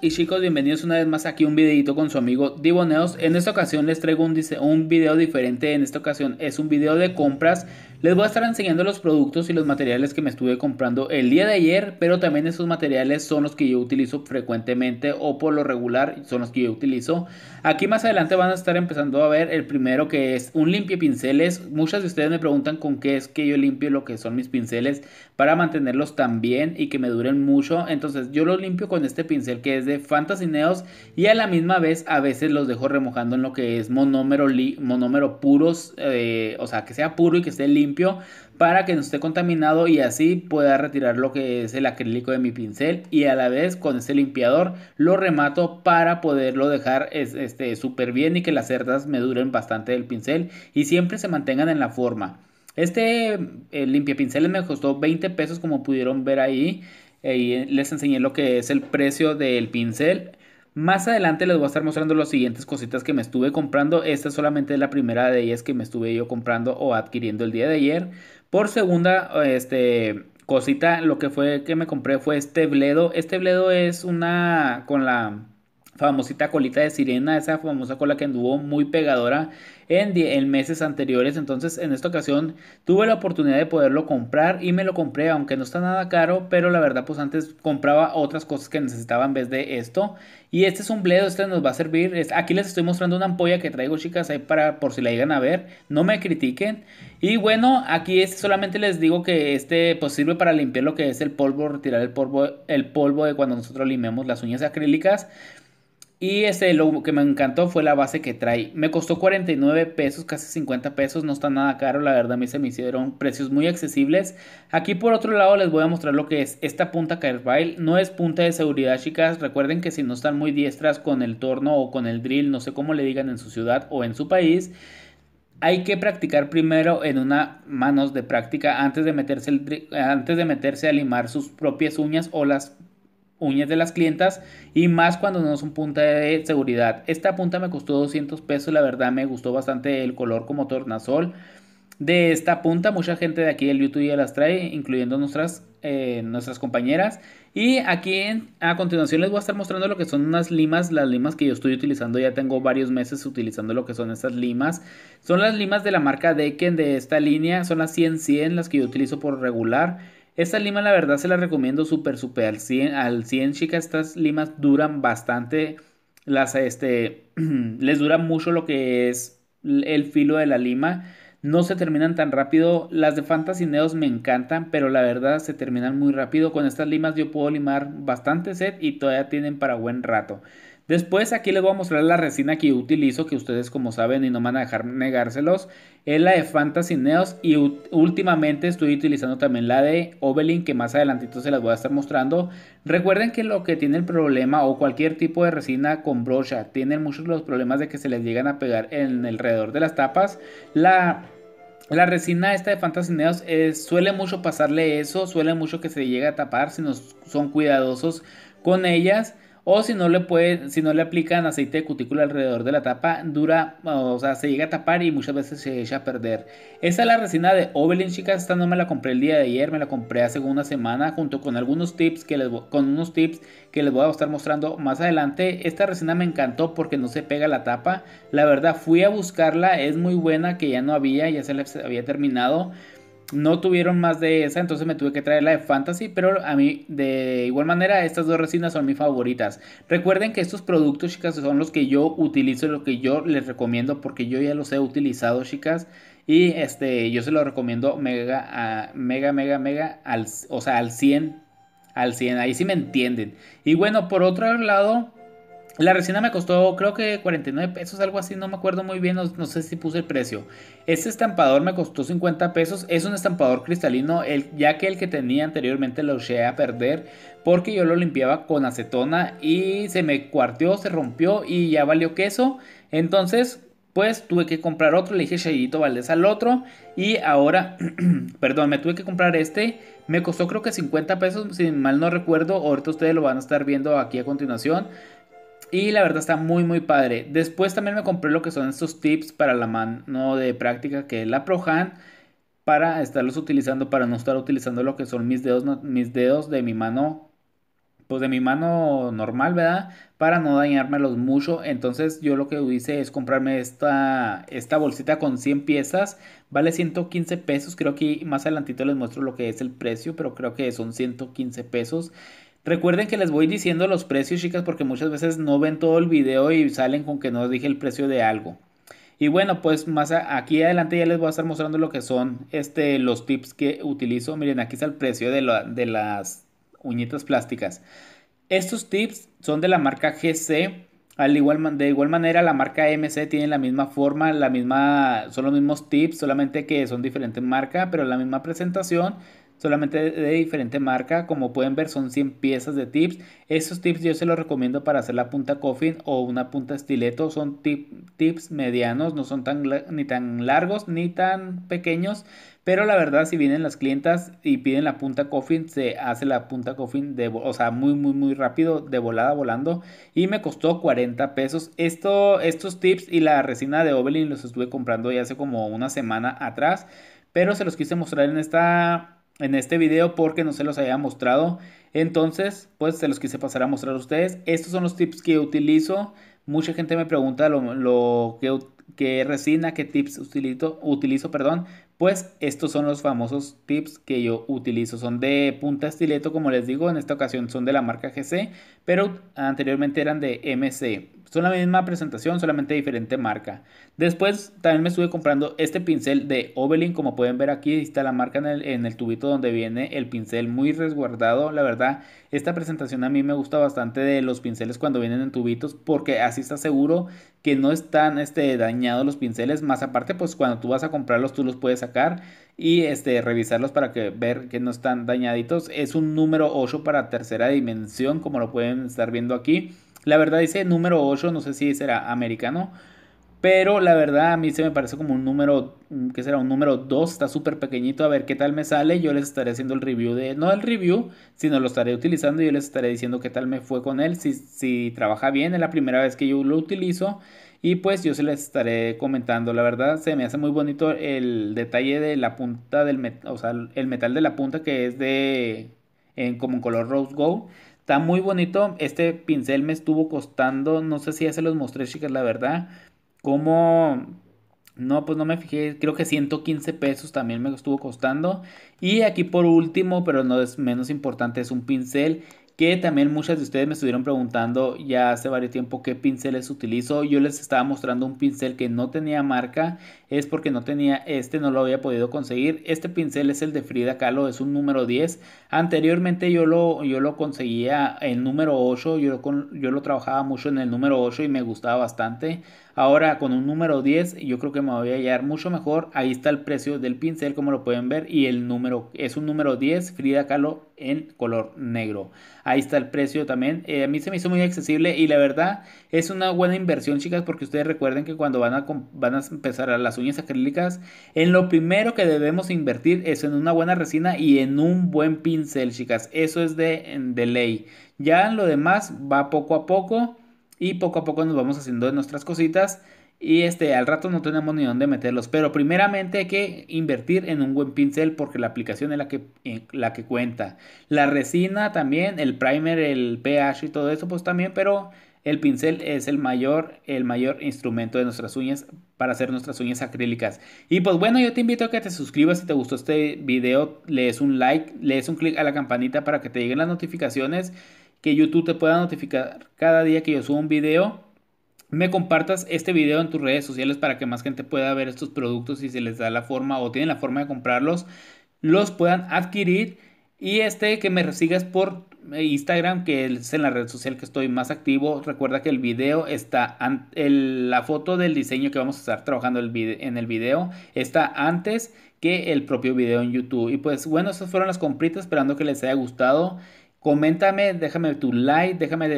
y chicos, bienvenidos una vez más aquí a un videito con su amigo Diboneos. En esta ocasión les traigo un, un video diferente, en esta ocasión es un video de compras les voy a estar enseñando los productos y los materiales que me estuve comprando el día de ayer, pero también esos materiales son los que yo utilizo frecuentemente o por lo regular son los que yo utilizo. Aquí más adelante van a estar empezando a ver el primero que es un limpie pinceles. Muchas de ustedes me preguntan con qué es que yo limpio lo que son mis pinceles para mantenerlos tan bien y que me duren mucho. Entonces yo los limpio con este pincel que es de Fantasy y a la misma vez a veces los dejo remojando en lo que es monómero, monómero puros, eh, o sea que sea puro y que esté limpio para que no esté contaminado y así pueda retirar lo que es el acrílico de mi pincel y a la vez con este limpiador lo remato para poderlo dejar este súper bien y que las cerdas me duren bastante el pincel y siempre se mantengan en la forma. Este limpia pinceles me costó 20 pesos como pudieron ver ahí. y les enseñé lo que es el precio del pincel más adelante les voy a estar mostrando las siguientes cositas que me estuve comprando. Esta solamente es la primera de ellas que me estuve yo comprando o adquiriendo el día de ayer. Por segunda este, cosita, lo que fue que me compré fue este bledo. Este bledo es una con la famosita colita de sirena, esa famosa cola que anduvo muy pegadora en, en, meses anteriores. Entonces, en esta ocasión tuve la oportunidad de poderlo comprar y me lo compré, aunque no está nada caro, pero la verdad, pues antes compraba otras cosas que necesitaba en vez de esto. Y este es un bledo, este nos va a servir. Aquí les estoy mostrando una ampolla que traigo, chicas, ahí para por si la llegan a ver. No me critiquen. Y bueno, aquí este, solamente les digo que este pues sirve para limpiar lo que es el polvo, retirar el polvo, el polvo de cuando nosotros limpiamos las uñas acrílicas. Y este, lo que me encantó fue la base que trae. Me costó 49 pesos, casi 50 pesos. No está nada caro, la verdad. A mí se me hicieron precios muy accesibles. Aquí por otro lado les voy a mostrar lo que es esta punta Carvile. No es punta de seguridad, chicas. Recuerden que si no están muy diestras con el torno o con el drill, no sé cómo le digan en su ciudad o en su país, hay que practicar primero en una manos de práctica antes de meterse, antes de meterse a limar sus propias uñas o las uñas de las clientas y más cuando no es un punta de seguridad. Esta punta me costó 200 pesos, la verdad me gustó bastante el color como tornasol de esta punta. Mucha gente de aquí del YouTube ya las trae, incluyendo nuestras, eh, nuestras compañeras. Y aquí a continuación les voy a estar mostrando lo que son unas limas, las limas que yo estoy utilizando. Ya tengo varios meses utilizando lo que son estas limas. Son las limas de la marca Deken de esta línea, son las 100-100 las que yo utilizo por regular. Esta lima la verdad se la recomiendo súper, súper al 100, al 100 chicas. Estas limas duran bastante, las, este, les dura mucho lo que es el filo de la lima. No se terminan tan rápido. Las de Fantasy Neos me encantan, pero la verdad se terminan muy rápido. Con estas limas yo puedo limar bastante set y todavía tienen para buen rato. Después aquí les voy a mostrar la resina que utilizo, que ustedes como saben y no van a dejar negárselos, es la de Fantasy Neos y últimamente estoy utilizando también la de Ovelin que más adelantito se las voy a estar mostrando. Recuerden que lo que tiene el problema o cualquier tipo de resina con brocha, tienen muchos los problemas de que se les llegan a pegar en alrededor de las tapas. La resina esta de Fantasy Neos suele mucho pasarle eso, suele mucho que se llegue a tapar si no son cuidadosos con ellas. O si no le puede, si no le aplican aceite de cutícula alrededor de la tapa, dura, o sea, se llega a tapar y muchas veces se echa a perder. Esa es la resina de Ovelyn, chicas. Esta no me la compré el día de ayer, me la compré hace una semana junto con algunos tips que les, con unos tips que les voy a estar mostrando más adelante. Esta resina me encantó porque no se pega la tapa. La verdad, fui a buscarla, es muy buena que ya no había, ya se la había terminado no tuvieron más de esa, entonces me tuve que traer la de Fantasy, pero a mí de igual manera estas dos resinas son mis favoritas. Recuerden que estos productos, chicas, son los que yo utilizo, los que yo les recomiendo, porque yo ya los he utilizado, chicas. Y este, yo se los recomiendo mega, mega, mega, mega, al, o sea, al 100, al 100, ahí sí me entienden. Y bueno, por otro lado, la resina me costó creo que 49 pesos, algo así, no me acuerdo muy bien, no, sé si puse el precio. Este estampador me costó 50 pesos, es un estampador cristalino, el, ya que el que tenía anteriormente lo eché a perder porque yo lo limpiaba con acetona y se me cuarteó, se rompió y ya valió queso. Entonces, pues tuve que comprar otro, le dije Shayito Valdés al otro y ahora, perdón, me tuve que comprar este. Me costó creo que 50 pesos, si mal no recuerdo, ahorita ustedes lo van a estar viendo aquí a continuación. Y la verdad está muy muy padre. Después también me compré lo que son estos tips para la mano de práctica que es la Prohan para estarlos utilizando para no estar utilizando lo que son mis dedos mis dedos de mi mano pues de mi mano normal, ¿verdad? Para no dañármelos mucho. Entonces yo lo que hice es comprarme esta, esta bolsita con 100 piezas. Vale 115 pesos. Creo que más adelantito les muestro lo que es el precio, pero creo que son 115 pesos. Recuerden que les voy diciendo los precios, chicas, porque muchas veces no ven todo el video y salen con que no dije el precio de algo. Y bueno, pues más aquí adelante ya les voy a estar mostrando lo que son este, los tips que utilizo. Miren, aquí está el precio de, las uñitas plásticas. Estos tips son de la marca GC. Al igual, de igual manera, la marca MC tiene la misma forma, la misma, son los mismos tips, solamente que son diferentes marca, pero la misma presentación solamente de diferente marca. Como pueden ver son 100 piezas de tips. Estos tips yo se los recomiendo para hacer la punta coffin o una punta estileto. Son tips medianos, no son tan, ni tan largos ni tan pequeños. Pero la verdad si vienen las clientas y piden la punta coffin, se hace la punta coffin, de, o sea, muy, muy, muy rápido, de volada, volando. Y me costó 40 pesos. Esto, estos tips y la resina de obelin los estuve comprando ya hace como una semana atrás. Pero se los quise mostrar en esta en este video porque no se los había mostrado. Entonces, pues se los quise pasar a mostrar a ustedes. Estos son los tips que utilizo. Mucha gente me pregunta lo, que, resina, qué tips utilizo, utilizo, perdón. Pues estos son los famosos tips que yo utilizo. Son de punta estileto, como les digo, en esta ocasión son de la marca GC, pero anteriormente eran de MC. Son la misma presentación, solamente diferente marca. Después también me estuve comprando este pincel de Ovelyn. como pueden ver aquí está la marca en el, tubito donde viene el pincel muy resguardado. La verdad, esta presentación a mí me gusta bastante de los pinceles cuando vienen en tubitos, porque así está seguro que no están este, dañados los pinceles. Más aparte, pues cuando tú vas a comprarlos, tú los puedes y este, revisarlos para que, ver que no están dañaditos. Es un número 8 para tercera dimensión, como lo pueden estar viendo aquí. La verdad dice número 8, no sé si será americano. Pero la verdad a mí se me parece como un número, mm, que será un número 2, está súper pequeñito, a ver qué tal me sale, yo les estaré haciendo el review de, no el review, sino lo estaré utilizando y yo les estaré diciendo qué tal me fue con él, si, si trabaja bien, en la primera vez que yo lo utilizo y pues yo se les estaré comentando. La verdad se me hace muy bonito el detalle de la punta del o sea, el metal de la punta que es de en, como en color rose gold. Está muy bonito. Este pincel me estuvo costando, no sé si ya se los mostré chicas, la verdad. Como no, pues no me fijé, creo que 115 pesos también me estuvo costando. Y aquí por último, pero no es menos importante, es un pincel que también muchas de ustedes me estuvieron preguntando ya hace varios tiempo qué pinceles utilizo. Yo les estaba mostrando un pincel que no tenía marca es porque no tenía este, no lo había podido conseguir. Este pincel es el de Frida Kahlo, es un número 10. Anteriormente yo lo, yo lo conseguía en número 8, yo, yo lo trabajaba mucho en el número 8 y me gustaba bastante. Ahora con un número 10 yo creo que me voy a hallar mucho mejor. Ahí está el precio del pincel como lo pueden ver y el número es un número 10 Frida Kahlo en color negro. Ahí está el precio también. Eh, a mí se me hizo muy accesible y la verdad es una buena inversión chicas porque ustedes recuerden que cuando van a, van a empezar a las uñas acrílicas, en lo primero que debemos invertir es en una buena resina y en un buen pincel, chicas. Eso es de, de ley. Ya lo demás va poco a poco y poco a poco nos vamos haciendo nuestras cositas. Y este, al rato no tenemos ni dónde meterlos. Pero primeramente hay que invertir en un buen pincel porque la aplicación es la que, eh, la que cuenta. La resina también, el primer, el pH y todo eso, pues también, pero el pincel es el mayor, el mayor instrumento de nuestras uñas para hacer nuestras uñas acrílicas. Y pues bueno, yo te invito a que te suscribas si te gustó este video, Lees un like, le des un clic a la campanita para que te lleguen las notificaciones, que YouTube te pueda notificar cada día que yo subo un video. Me compartas este video en tus redes sociales para que más gente pueda ver estos productos y si les da la forma o tienen la forma de comprarlos, los puedan adquirir. Y este que me sigas por e Instagram, que es en la red social que estoy más activo. Recuerda que el video está, el, la foto del diseño que vamos a estar trabajando el en el video está antes que el propio video en YouTube. Y pues bueno, esas fueron las compritas, esperando que les haya gustado. Coméntame, déjame tu like, déjame,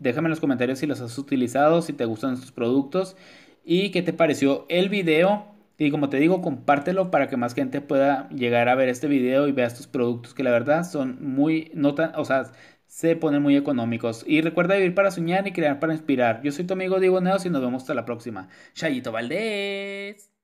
déjame en los comentarios si los has utilizado, si te gustan estos productos y qué te pareció el video. Y como te digo, compártelo para que más gente pueda llegar a ver este video y vea estos productos que la verdad son muy, no tan, o sea, se ponen muy económicos. Y recuerda vivir para soñar y crear para inspirar. Yo soy tu amigo Diego Neos y nos vemos hasta la próxima. Chayito Valdés.